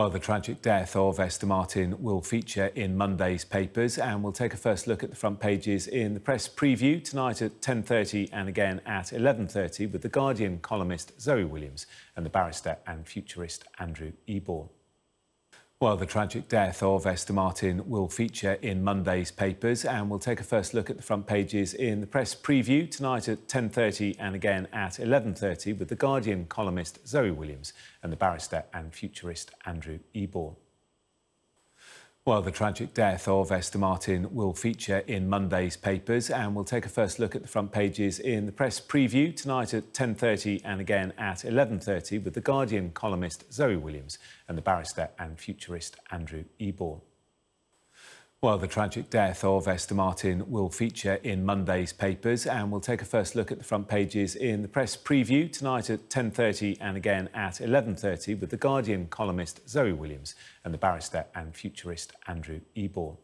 Well, oh, the tragic death of Esther Martin will feature in Monday's papers and we'll take a first look at the front pages in the press preview tonight at 10.30 and again at 11.30 with The Guardian columnist Zoe Williams and the barrister and futurist Andrew Eborn. Well, the tragic death of Esther Martin will feature in Monday's papers, and we'll take a first look at the front pages in the press preview tonight at 10:30 and again at 11:30 with the Guardian columnist Zoe Williams and the barrister and futurist Andrew Eborn. Well, the tragic death of Esther Martin will feature in Monday's papers, and we'll take a first look at the front pages in the press preview tonight at 10:30 and again at 11:30 with the Guardian columnist Zoe Williams and the barrister and futurist Andrew Eborn. Well, the tragic death of Esther Martin will feature in Monday's papers, and we'll take a first look at the front pages in the press preview tonight at 10:30 and again at 11:30 with the Guardian columnist Zoe Williams and the barrister and futurist Andrew Eborn.